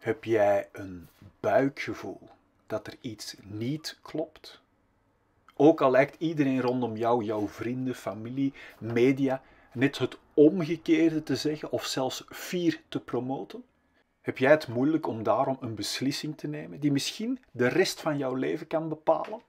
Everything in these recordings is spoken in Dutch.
Heb jij een buikgevoel dat er iets niet klopt? Ook al lijkt iedereen rondom jou, jouw vrienden, familie, media, net het omgekeerde te zeggen of zelfs fier te promoten? Heb jij het moeilijk om daarom een beslissing te nemen die misschien de rest van jouw leven kan bepalen?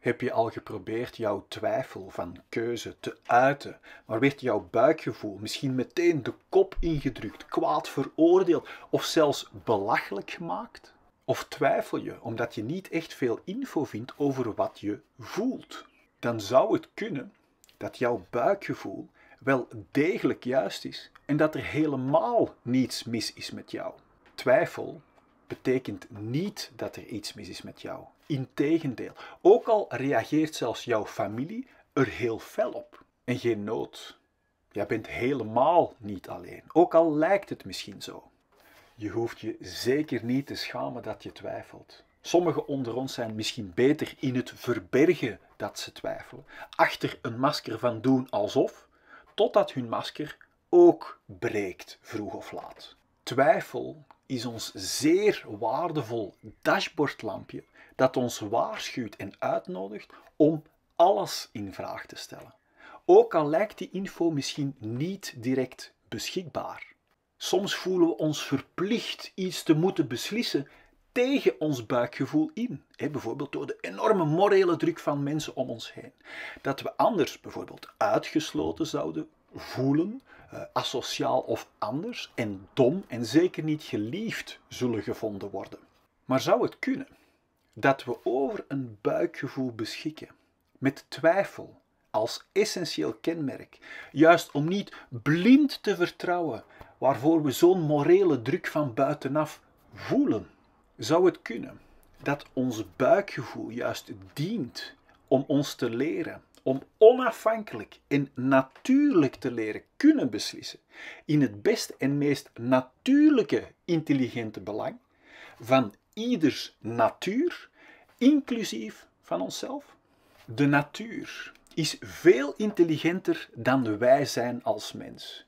Heb je al geprobeerd jouw twijfel van keuze te uiten, maar werd jouw buikgevoel misschien meteen de kop ingedrukt, kwaad veroordeeld of zelfs belachelijk gemaakt? Of twijfel je omdat je niet echt veel info vindt over wat je voelt? Dan zou het kunnen dat jouw buikgevoel wel degelijk juist is en dat er helemaal niets mis is met jou. Twijfel betekent niet dat er iets mis is met jou. Integendeel, ook al reageert zelfs jouw familie er heel fel op. En geen nood. Jij bent helemaal niet alleen, ook al lijkt het misschien zo. Je hoeft je zeker niet te schamen dat je twijfelt. Sommigen onder ons zijn misschien beter in het verbergen dat ze twijfelen, achter een masker van doen alsof, totdat hun masker ook breekt, vroeg of laat. Twijfel is ons zeer waardevol dashboardlampje dat ons waarschuwt en uitnodigt om alles in vraag te stellen. Ook al lijkt die info misschien niet direct beschikbaar. Soms voelen we ons verplicht iets te moeten beslissen tegen ons buikgevoel in. bijvoorbeeld door de enorme morele druk van mensen om ons heen. Dat we anders bijvoorbeeld uitgesloten zouden voelen eh, asociaal of anders en dom en zeker niet geliefd zullen gevonden worden. Maar zou het kunnen dat we over een buikgevoel beschikken, met twijfel als essentieel kenmerk, juist om niet blind te vertrouwen waarvoor we zo'n morele druk van buitenaf voelen? Zou het kunnen dat ons buikgevoel juist dient om ons te leren om onafhankelijk en natuurlijk te leren kunnen beslissen in het beste en meest natuurlijke intelligente belang van ieders natuur, inclusief van onszelf? De natuur is veel intelligenter dan wij zijn als mens.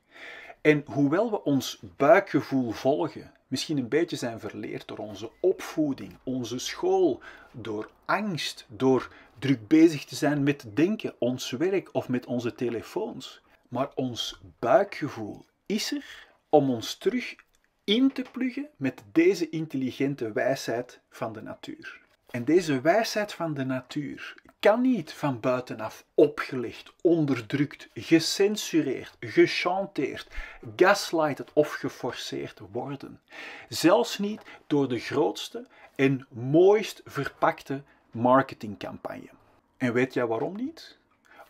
En hoewel we ons buikgevoel volgen misschien een beetje zijn verleerd door onze opvoeding, onze school, door angst, door druk bezig te zijn met denken, ons werk of met onze telefoons. Maar ons buikgevoel is er om ons terug in te pluggen met deze intelligente wijsheid van de natuur. En deze wijsheid van de natuur kan niet van buitenaf opgelicht, onderdrukt, gecensureerd, gechanteerd, gaslighted of geforceerd worden. Zelfs niet door de grootste en mooist verpakte marketingcampagne. En weet jij waarom niet?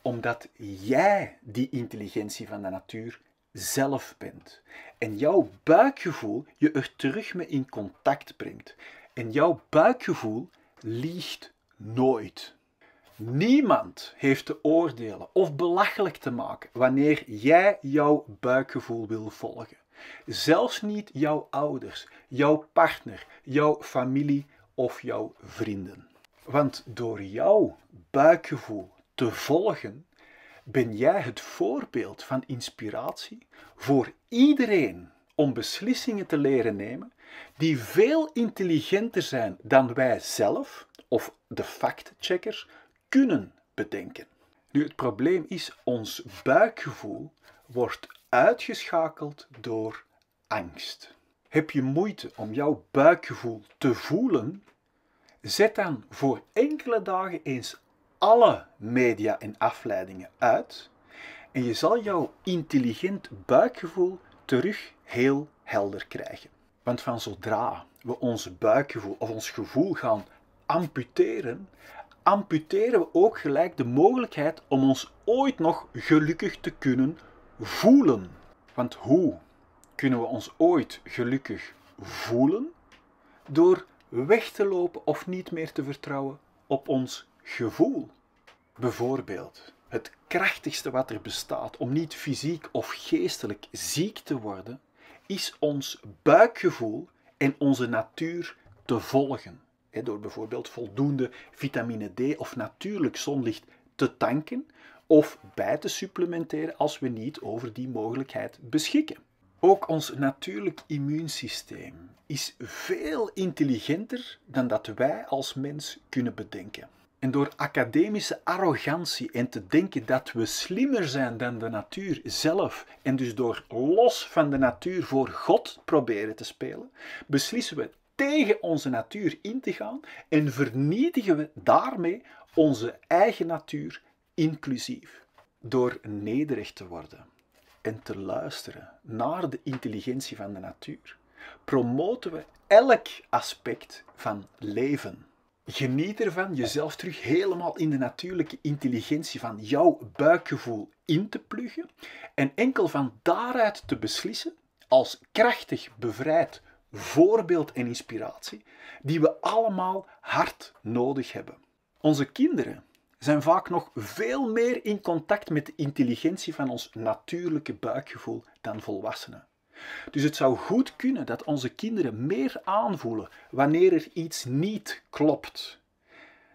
Omdat jij die intelligentie van de natuur zelf bent. En jouw buikgevoel je er terug mee in contact brengt. En jouw buikgevoel liegt nooit. Niemand heeft te oordelen of belachelijk te maken wanneer jij jouw buikgevoel wil volgen. Zelfs niet jouw ouders, jouw partner, jouw familie of jouw vrienden. Want door jouw buikgevoel te volgen, ben jij het voorbeeld van inspiratie voor iedereen om beslissingen te leren nemen die veel intelligenter zijn dan wij zelf of de factcheckers kunnen bedenken. Nu, het probleem is, ons buikgevoel wordt uitgeschakeld door angst. Heb je moeite om jouw buikgevoel te voelen? Zet dan voor enkele dagen eens alle media en afleidingen uit en je zal jouw intelligent buikgevoel terug heel helder krijgen. Want van zodra we ons buikgevoel of ons gevoel gaan amputeren, amputeren we ook gelijk de mogelijkheid om ons ooit nog gelukkig te kunnen voelen. Want hoe kunnen we ons ooit gelukkig voelen? Door weg te lopen of niet meer te vertrouwen op ons gevoel. Bijvoorbeeld, het krachtigste wat er bestaat om niet fysiek of geestelijk ziek te worden, is ons buikgevoel en onze natuur te volgen door bijvoorbeeld voldoende vitamine D of natuurlijk zonlicht te tanken of bij te supplementeren als we niet over die mogelijkheid beschikken. Ook ons natuurlijk immuunsysteem is veel intelligenter dan dat wij als mens kunnen bedenken. En door academische arrogantie en te denken dat we slimmer zijn dan de natuur zelf, en dus door los van de natuur voor God proberen te spelen, beslissen we tegen onze natuur in te gaan en vernietigen we daarmee onze eigen natuur inclusief. Door nederig te worden en te luisteren naar de intelligentie van de natuur, promoten we elk aspect van leven. Geniet ervan jezelf terug helemaal in de natuurlijke intelligentie van jouw buikgevoel in te pluggen en enkel van daaruit te beslissen als krachtig, bevrijd, voorbeeld en inspiratie die we allemaal hard nodig hebben. Onze kinderen zijn vaak nog veel meer in contact met de intelligentie van ons natuurlijke buikgevoel dan volwassenen. Dus het zou goed kunnen dat onze kinderen meer aanvoelen wanneer er iets niet klopt.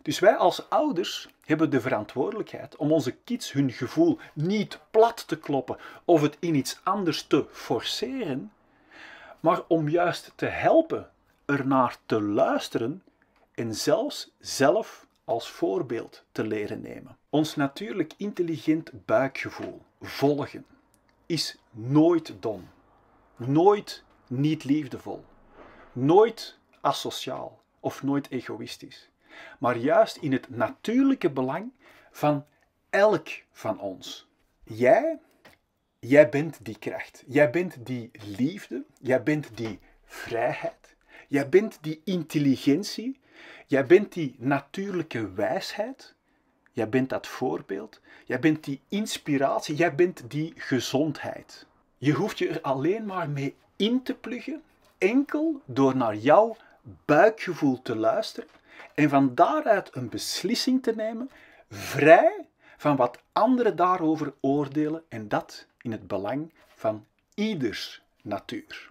Dus wij als ouders hebben de verantwoordelijkheid om onze kids hun gevoel niet plat te kloppen of het in iets anders te forceren, maar om juist te helpen ernaar te luisteren en zelfs zelf als voorbeeld te leren nemen. Ons natuurlijk intelligent buikgevoel volgen is nooit dom, nooit niet liefdevol, nooit asociaal of nooit egoïstisch, maar juist in het natuurlijke belang van elk van ons. Jij Jij bent die kracht. Jij bent die liefde. Jij bent die vrijheid. Jij bent die intelligentie. Jij bent die natuurlijke wijsheid. Jij bent dat voorbeeld. Jij bent die inspiratie. Jij bent die gezondheid. Je hoeft je er alleen maar mee in te plugen, enkel door naar jouw buikgevoel te luisteren en van daaruit een beslissing te nemen, vrij van wat anderen daarover oordelen. En dat in het belang van ieders natuur.